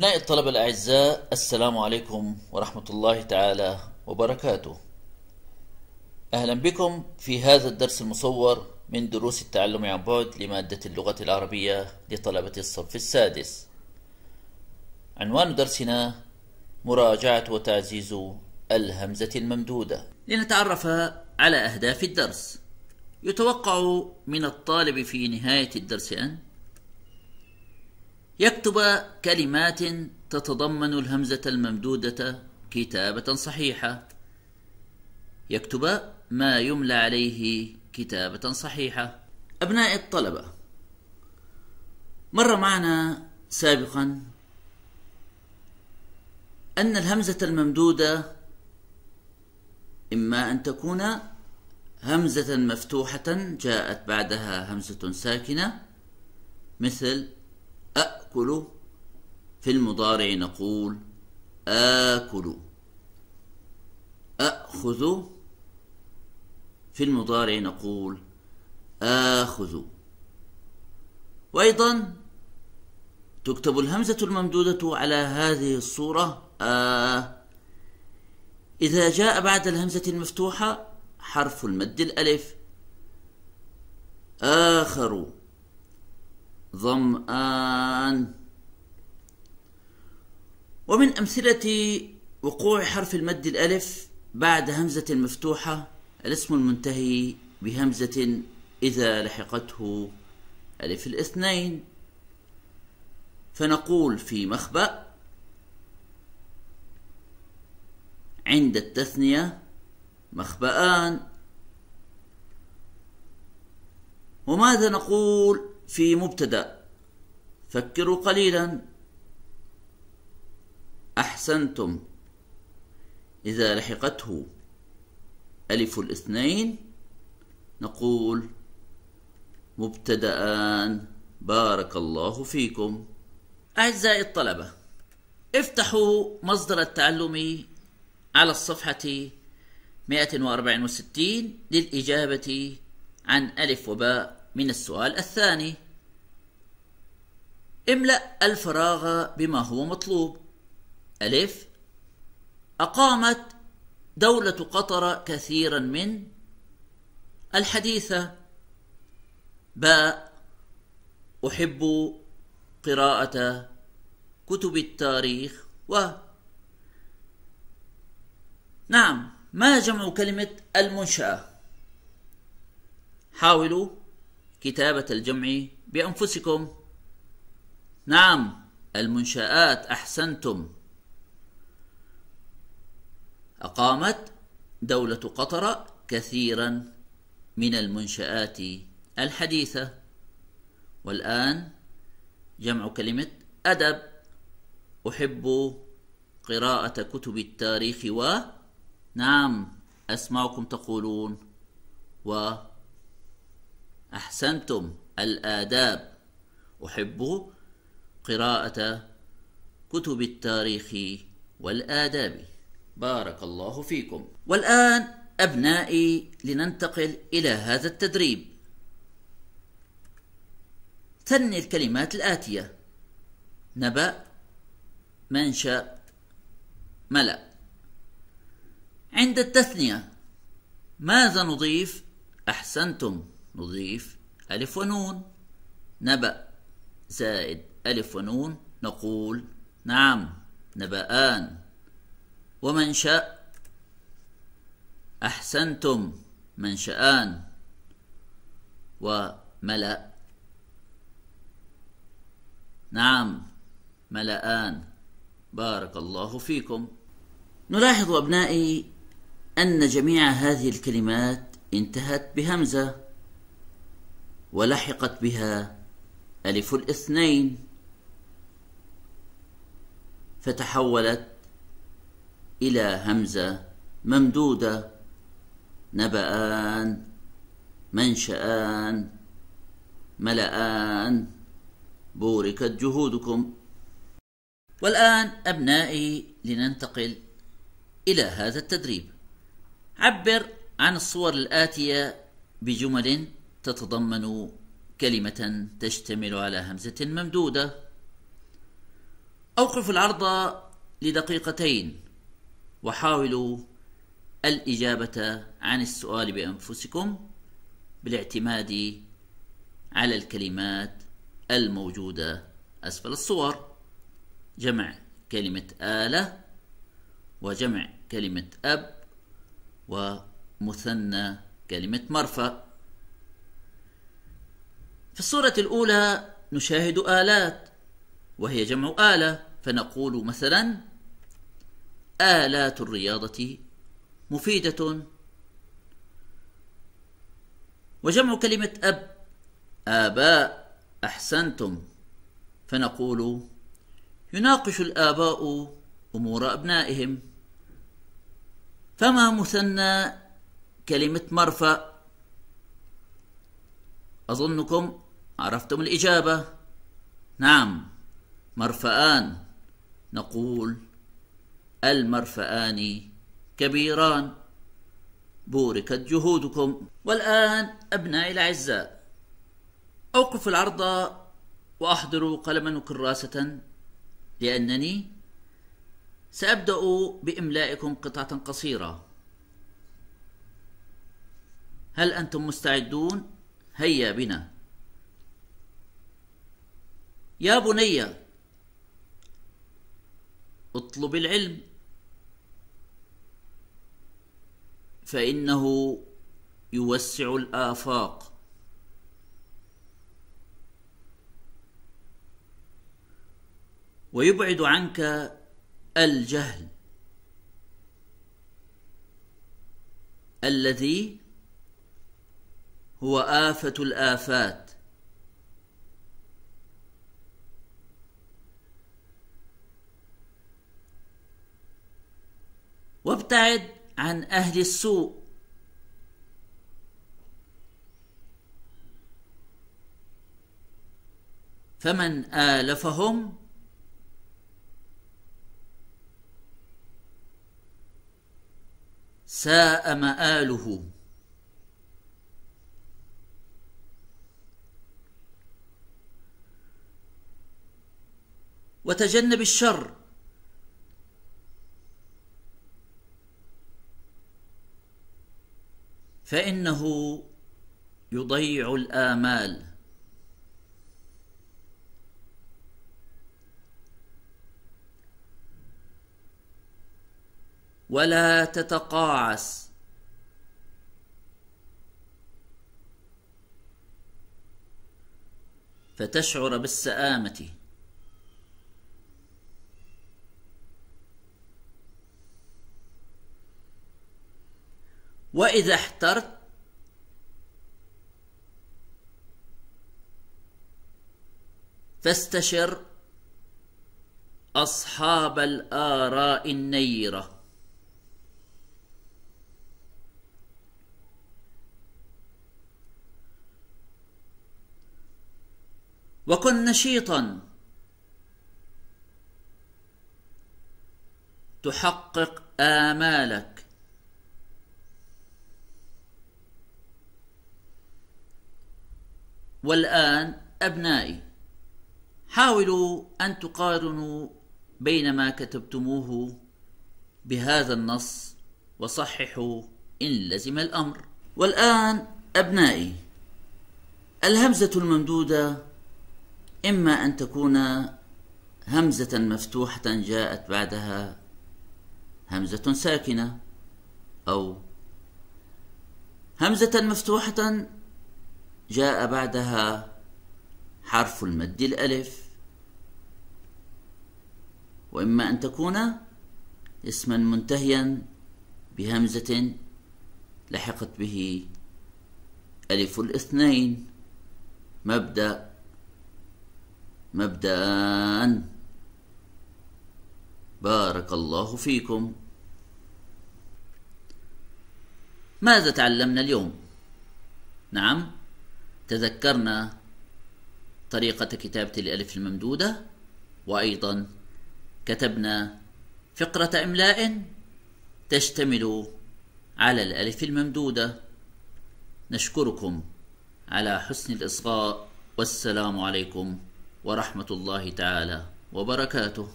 أبناء الطلبة الأعزاء السلام عليكم ورحمة الله تعالى وبركاته أهلا بكم في هذا الدرس المصور من دروس التعلم عن بعد لمادة اللغة العربية لطلبة الصف السادس عنوان درسنا مراجعة وتعزيز الهمزة الممدودة لنتعرف على أهداف الدرس يتوقع من الطالب في نهاية الدرس أن يكتب كلمات تتضمن الهمزة الممدودة كتابة صحيحة يكتب ما يملى عليه كتابة صحيحة أبناء الطلبة مر معنا سابقا أن الهمزة الممدودة إما أن تكون همزة مفتوحة جاءت بعدها همزة ساكنة مثل أأكل في المضارع نقول آكل أأخذ في المضارع نقول آخذ وأيضا تكتب الهمزة الممدودة على هذه الصورة آه إذا جاء بعد الهمزة المفتوحة حرف المد الألف آخر ظمآن ومن أمثلة وقوع حرف المد الألف بعد همزة مفتوحة الاسم المنتهي بهمزة إذا لحقته ألف الاثنين فنقول في مخبأ عند التثنية مخبأان وماذا نقول في مبتدا فكروا قليلا احسنتم اذا لحقته الف الاثنين نقول مبتدأان بارك الله فيكم أعزائي الطلبة افتحوا مصدر التعلم على الصفحة 164 للإجابة عن ألف وباء من السؤال الثاني املأ الفراغ بما هو مطلوب ألف أقامت دولة قطر كثيرا من الحديثة باء أحب قراءة كتب التاريخ و نعم ما جمع كلمة المنشأة حاولوا كتابة الجمع بأنفسكم نعم المنشآت أحسنتم أقامت دولة قطر كثيرا من المنشآت الحديثة والآن جمع كلمة أدب أحب قراءة كتب التاريخ و نعم أسمعكم تقولون و أحسنتم الآداب أحب قراءة كتب التاريخ والآداب بارك الله فيكم والآن أبنائي لننتقل إلى هذا التدريب ثني الكلمات الآتية نبأ منشأ ملأ عند التثنية ماذا نضيف؟ أحسنتم نضيف ألف ونون نبأ زائد ألف ونون نقول نعم نبآن ومن شاء أحسنتم منشأان وملأ نعم ملآن بارك الله فيكم نلاحظ أبنائي أن جميع هذه الكلمات انتهت بهمزة ولحقت بها ألف الاثنين فتحولت إلى همزة ممدودة نبأان منشآن ملآن بوركت جهودكم والآن أبنائي لننتقل إلى هذا التدريب عبر عن الصور الآتية بجمل تتضمن كلمة تشتمل على همزة ممدودة أوقفوا العرض لدقيقتين وحاولوا الإجابة عن السؤال بأنفسكم بالاعتماد على الكلمات الموجودة أسفل الصور جمع كلمة آلة وجمع كلمة أب ومثنى كلمة مرفأ في الصورة الأولى نشاهد آلات وهي جمع آلة فنقول مثلا آلات الرياضة مفيدة وجمع كلمة أب آباء أحسنتم فنقول يناقش الآباء أمور أبنائهم فما مثنى كلمة مرفأ أظنكم عرفتم الإجابة نعم مرفآن نقول المرفآن كبيران بوركت جهودكم والآن أبنائي الأعزاء أوقف العرض وأحضروا قلما وكراسة لأنني سأبدأ بإملائكم قطعة قصيرة هل أنتم مستعدون؟ هيا بنا يا بني اطلب العلم فانه يوسع الافاق ويبعد عنك الجهل الذي هو افه الافات وابتعد عن اهل السوء فمن الفهم ساء ماله وتجنب الشر فانه يضيع الامال ولا تتقاعس فتشعر بالسآمة وإذا احترت فاستشر أصحاب الآراء النيرة وكن نشيطا تحقق آمالك والآن أبنائي حاولوا أن تقارنوا بين ما كتبتموه بهذا النص وصححوا إن لزم الأمر والآن أبنائي الهمزة الممدودة إما أن تكون همزة مفتوحة جاءت بعدها همزة ساكنة أو همزة مفتوحة جاء بعدها حرف المد الألف وإما أن تكون اسما منتهيا بهمزة لحقت به ألف الاثنين مبدأ مبدأ بارك الله فيكم ماذا تعلمنا اليوم؟ نعم تذكرنا طريقة كتابة الألف الممدودة وأيضا كتبنا فقرة إملاء تشتمل على الألف الممدودة نشكركم على حسن الإصغاء والسلام عليكم ورحمة الله تعالى وبركاته